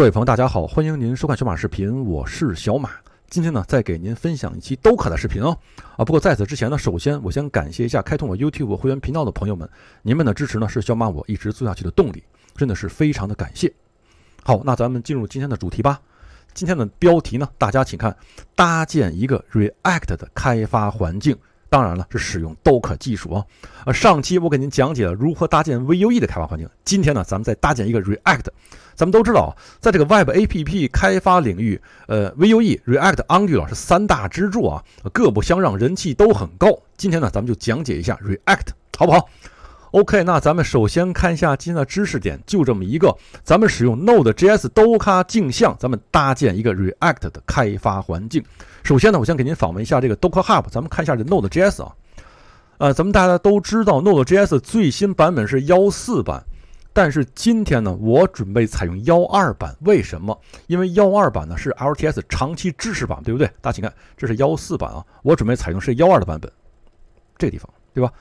各位朋友，大家好，欢迎您收看小马视频，我是小马。今天呢，再给您分享一期 d o 的视频哦。啊，不过在此之前呢，首先我先感谢一下开通我 YouTube 会员频道的朋友们，您们的支持呢是小马我一直做下去的动力，真的是非常的感谢。好，那咱们进入今天的主题吧。今天的标题呢，大家请看：搭建一个 React 的开发环境。当然了，是使用 Docker 技术啊。呃，上期我给您讲解了如何搭建 Vue 的开发环境，今天呢，咱们再搭建一个 React。咱们都知道啊，在这个 Web App 开发领域，呃，Vue、React、Angular 是三大支柱啊，各不相让，人气都很高。今天呢，咱们就讲解一下 React，好不好？OK，那咱们首先看一下今天的知识点，就这么一个，咱们使用 Node.js d o k 镜像，咱们搭建一个 React 的开发环境。首先呢，我先给您访问一下这个 Docker Hub，咱们看一下这 Node.js 啊，呃，咱们大家都知道 Node.js 最新版本是幺四版，但是今天呢，我准备采用幺二版，为什么？因为幺二版呢是 LTS 长期支持版，对不对？大家请看，这是幺四版啊，我准备采用是幺二的版本，这个地方对吧？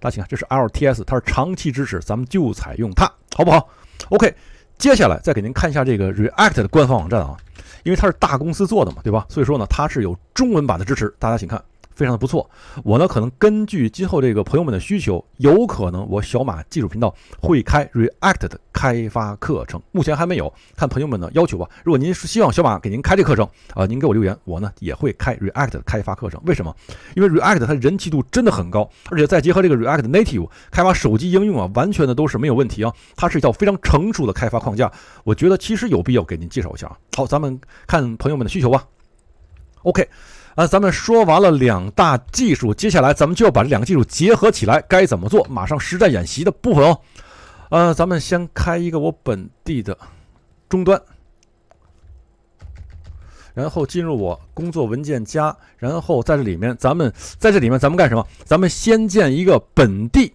大家请看，这是 LTS，它是长期支持，咱们就采用它，好不好？OK，接下来再给您看一下这个 React 的官方网站啊，因为它是大公司做的嘛，对吧？所以说呢，它是有中文版的支持，大家请看。非常的不错，我呢可能根据今后这个朋友们的需求，有可能我小马技术频道会开 React 的开发课程，目前还没有看朋友们的要求吧。如果您希望小马给您开这课程啊，您给我留言，我呢也会开 React 开发课程。为什么？因为 React 它人气度真的很高，而且再结合这个 React Native 开发手机应用啊，完全的都是没有问题啊。它是一套非常成熟的开发框架，我觉得其实有必要给您介绍一下啊。好，咱们看朋友们的需求吧。OK。那咱们说完了两大技术，接下来咱们就要把这两个技术结合起来，该怎么做？马上实战演习的部分哦。呃，咱们先开一个我本地的终端，然后进入我工作文件夹，然后在这里面，咱们在这里面咱们干什么？咱们先建一个本地。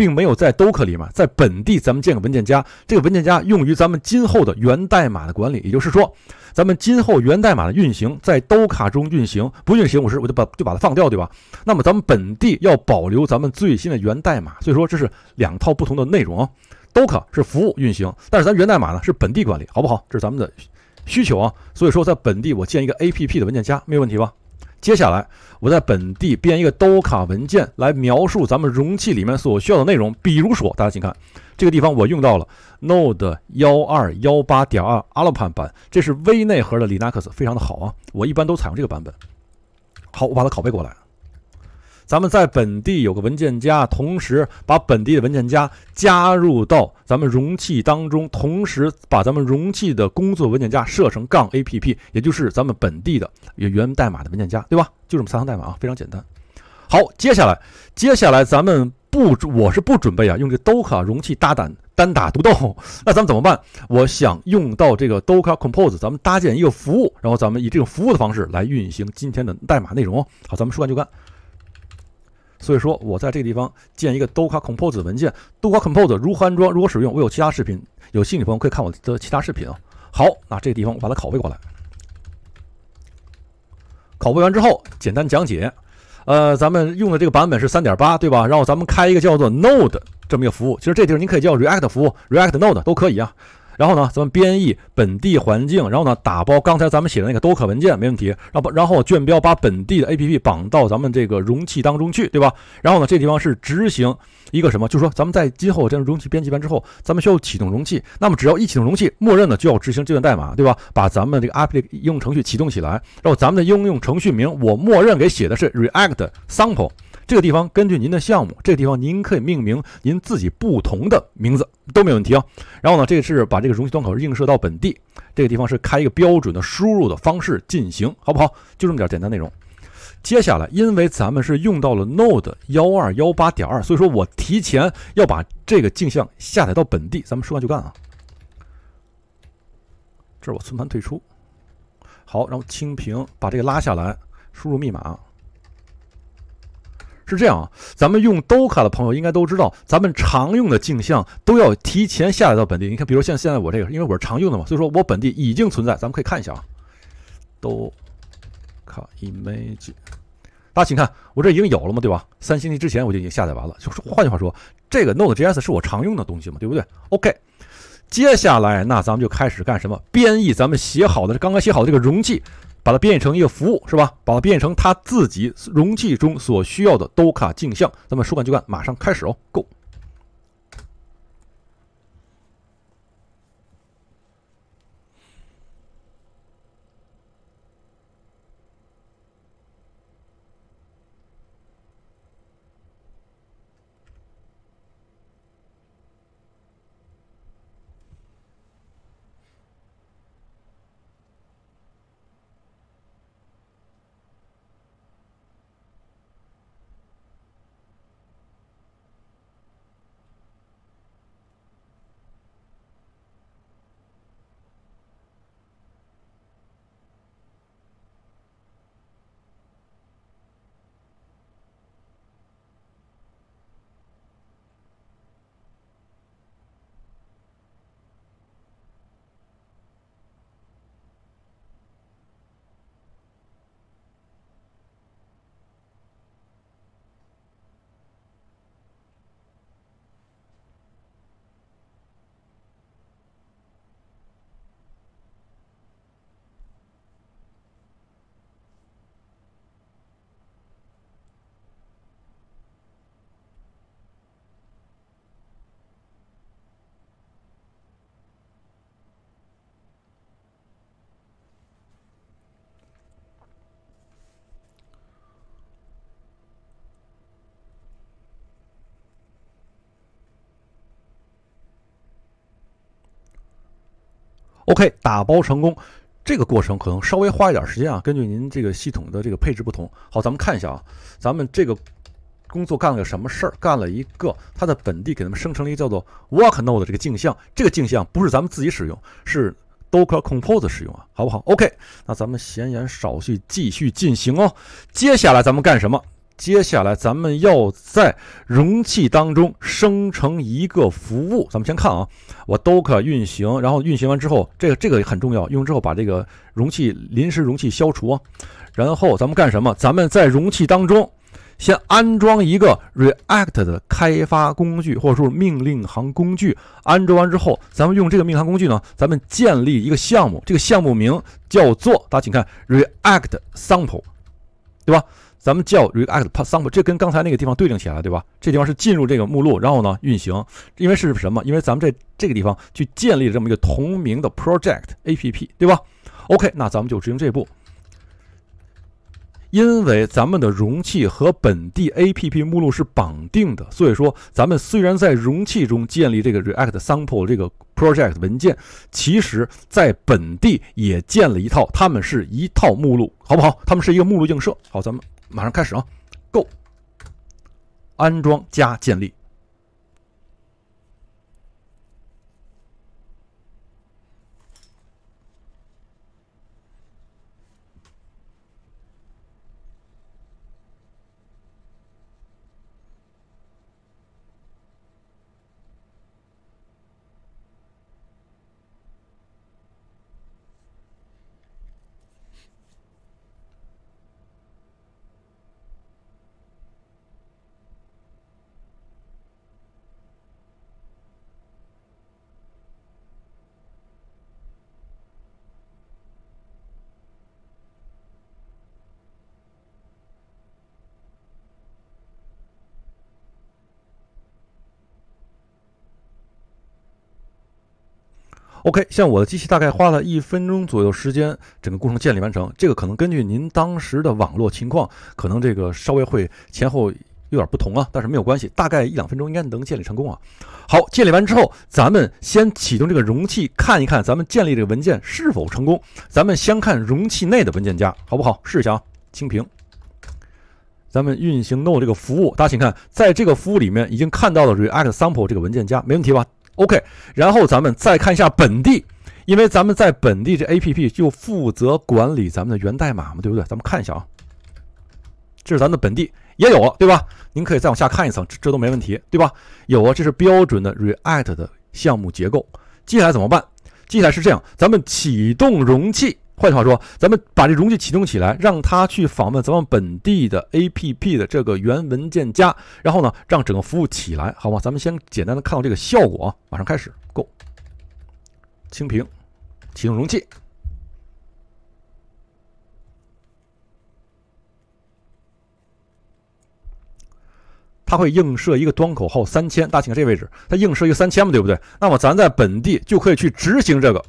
并没有在 Docker 里面，在本地咱们建个文件夹，这个文件夹用于咱们今后的源代码的管理。也就是说，咱们今后源代码的运行在 Docker 中运行，不运行我是我就把就把它放掉，对吧？那么咱们本地要保留咱们最新的源代码，所以说这是两套不同的内容。啊。Docker 是服务运行，但是咱源代码呢是本地管理，好不好？这是咱们的需求啊。所以说在本地我建一个 APP 的文件夹，没有问题吧？接下来，我在本地编一个 d o c k 文件来描述咱们容器里面所需要的内容。比如说，大家请看这个地方，我用到了 Node 幺二幺八点二 a l p a n 版，这是微内核的 Linux，非常的好啊。我一般都采用这个版本。好，我把它拷贝过来。咱们在本地有个文件夹，同时把本地的文件夹加入到咱们容器当中，同时把咱们容器的工作文件夹设成杠 app，也就是咱们本地的源代码的文件夹，对吧？就这么三行代码啊，非常简单。好，接下来接下来咱们不，我是不准备啊，用这 Docker 容器大胆单打独斗。那咱们怎么办？我想用到这个 Docker Compose，咱们搭建一个服务，然后咱们以这种服务的方式来运行今天的代码内容。好，咱们说干就干。所以说，我在这个地方建一个 docker compose 文件。docker compose 如何安装？如何使用？我有其他视频，有兴趣朋友可以看我的其他视频啊。好，那这个地方我把它拷贝过来。拷贝完之后，简单讲解。呃，咱们用的这个版本是三点八，对吧？然后咱们开一个叫做 node 这么一个服务。其实这地方您可以叫 react 服务，react node 都可以啊。然后呢，咱们编译本地环境，然后呢打包刚才咱们写的那个 Docker 文件没问题。然后然后卷标把本地的 A P P 绑到咱们这个容器当中去，对吧？然后呢，这地方是执行一个什么？就是说，咱们在今后将容器编辑完之后，咱们需要启动容器。那么只要一启动容器，默认呢就要执行这段代码，对吧？把咱们这个 App 应用程序启动起来。然后咱们的应用程序名，我默认给写的是 React Sample。这个地方根据您的项目，这地方您可以命名您自己不同的名字。都没问题啊。然后呢，这个是把这个容器端口映射到本地，这个地方是开一个标准的输入的方式进行，好不好？就这么点简单内容。接下来，因为咱们是用到了 Node 幺二幺八点二，所以说我提前要把这个镜像下载到本地。咱们说干就干啊！这是我存盘退出。好，然后清屏，把这个拉下来，输入密码。是这样啊，咱们用 d o k a 的朋友应该都知道，咱们常用的镜像都要提前下载到本地。你看，比如像现在我这个，因为我是常用的嘛，所以说我本地已经存在。咱们可以看一下啊 d o k e Image。大家请看，我这已经有了嘛，对吧？三星期之前我就已经下载完了。就是换句话说，这个 Node.js 是我常用的东西嘛，对不对？OK，接下来那咱们就开始干什么？编译咱们写好的，刚刚写好的这个容器。把它变成一个服务，是吧？把它变成它自己容器中所需要的 d o c 镜像。咱们说干就干，马上开始哦，Go。OK，打包成功，这个过程可能稍微花一点时间啊，根据您这个系统的这个配置不同。好，咱们看一下啊，咱们这个工作干了个什么事儿？干了一个，它的本地给他们生成了一个叫做 work node 的这个镜像，这个镜像不是咱们自己使用，是 Docker compose 使用啊，好不好？OK，那咱们闲言少叙，继续进行哦。接下来咱们干什么？接下来咱们要在容器当中生成一个服务。咱们先看啊，我 Docker 运行，然后运行完之后，这个这个很重要，用之后把这个容器临时容器消除啊。然后咱们干什么？咱们在容器当中先安装一个 React 的开发工具，或者说命令行工具。安装完之后，咱们用这个命令行工具呢，咱们建立一个项目。这个项目名叫做大家请看 React Sample，对吧？咱们叫 React Sample，这跟刚才那个地方对应起来，对吧？这地方是进入这个目录，然后呢运行，因为是什么？因为咱们这这个地方去建立这么一个同名的 project app，对吧？OK，那咱们就执行这步。因为咱们的容器和本地 app 目录是绑定的，所以说咱们虽然在容器中建立这个 React Sample 这个 project 文件，其实在本地也建了一套，它们是一套目录，好不好？它们是一个目录映射。好，咱们。马上开始啊，Go，安装加建立。OK，像我的机器大概花了一分钟左右时间，整个过程建立完成。这个可能根据您当时的网络情况，可能这个稍微会前后有点不同啊，但是没有关系，大概一两分钟应该能建立成功啊。好，建立完之后，咱们先启动这个容器，看一看咱们建立这个文件是否成功。咱们先看容器内的文件夹，好不好？试一下啊，清屏，咱们运行 no 这个服务。大家请看，在这个服务里面已经看到了 react sample 这个文件夹，没问题吧？OK，然后咱们再看一下本地，因为咱们在本地这 APP 就负责管理咱们的源代码嘛，对不对？咱们看一下啊，这是咱的本地也有，对吧？您可以再往下看一层，这这都没问题，对吧？有啊，这是标准的 React 的项目结构。接下来怎么办？接下来是这样，咱们启动容器。换句话说，咱们把这容器启动起来，让它去访问咱们本地的 APP 的这个原文件夹，然后呢，让整个服务起来，好吗？咱们先简单的看到这个效果，马上开始。Go，清屏，启动容器，它会映射一个端口号三千，大家请看这位置，它映射一个三千嘛，对不对？那么咱在本地就可以去执行这个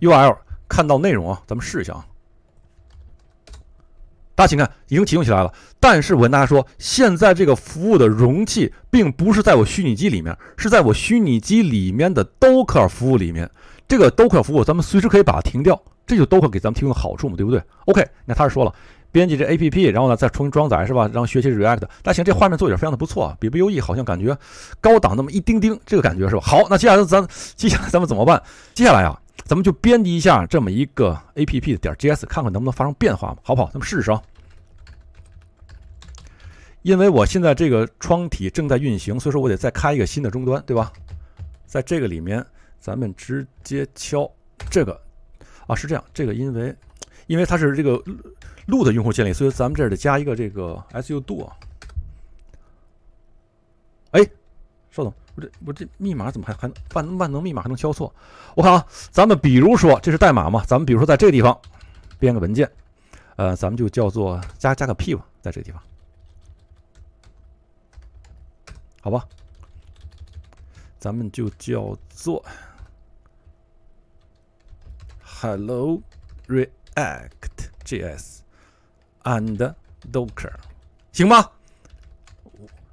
URL。看到内容啊，咱们试一下啊。大家请看，已经启动起来了。但是我跟大家说，现在这个服务的容器并不是在我虚拟机里面，是在我虚拟机里面的 Docker 服务里面。这个 Docker 服务，咱们随时可以把它停掉，这就 Docker 给咱们提供的好处嘛，对不对？OK，那他是说了，编辑这 APP，然后呢再重新装载，是吧？然后学习 React。大家行，这画面做来非常的不错，啊，比 Vue 好像感觉高档那么一丁丁，这个感觉是吧？好，那接下来咱接下来咱们怎么办？接下来啊。咱们就编辑一下这么一个 A P P 的点 G S，看看能不能发生变化好不好？咱们试试啊。因为我现在这个窗体正在运行，所以说我得再开一个新的终端，对吧？在这个里面，咱们直接敲这个啊，是这样。这个因为，因为它是这个路的用户建立，所以咱们这儿得加一个这个 S U D O。哎，稍等，我这我这密码怎么还还万万能密码还能敲错？我看啊，咱们比如说这是代码嘛，咱们比如说在这个地方编个文件，呃，咱们就叫做加加个 P 吧，在这个地方，好吧，咱们就叫做 Hello React JS and Docker，行我，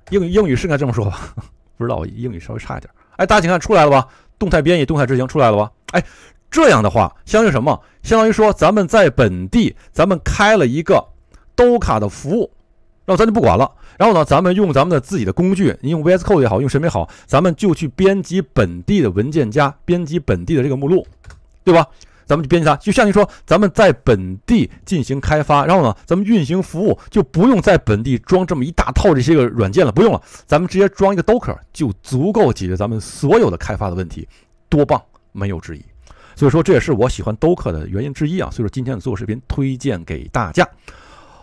英英语是该这么说吧？不知道，英语稍微差一点。哎，大家请看出来了吧？动态编译、动态执行出来了吧？哎，这样的话，相当于什么？相当于说咱们在本地，咱们开了一个 d o k 的服务，那咱就不管了。然后呢，咱们用咱们的自己的工具，你用 VS Code 也好，用什么也好，咱们就去编辑本地的文件夹，编辑本地的这个目录，对吧？咱们就编辑它，就像你说，咱们在本地进行开发，然后呢，咱们运行服务就不用在本地装这么一大套这些个软件了，不用了，咱们直接装一个 Docker 就足够解决咱们所有的开发的问题，多棒，没有之一。所以说这也是我喜欢 Docker 的原因之一啊。所以说今天的做视频推荐给大家。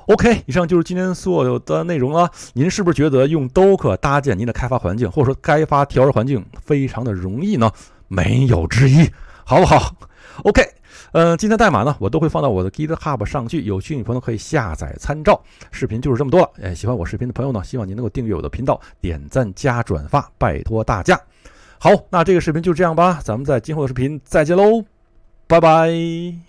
OK，以上就是今天所有的内容了。您是不是觉得用 Docker 搭建您的开发环境或者说开发调试环境非常的容易呢？没有之一，好不好？OK。嗯，今天代码呢，我都会放到我的 GitHub 上去，有兴趣朋友可以下载参照。视频就是这么多了，哎，喜欢我视频的朋友呢，希望您能够订阅我的频道，点赞加转发，拜托大家。好，那这个视频就这样吧，咱们在今后的视频再见喽，拜拜。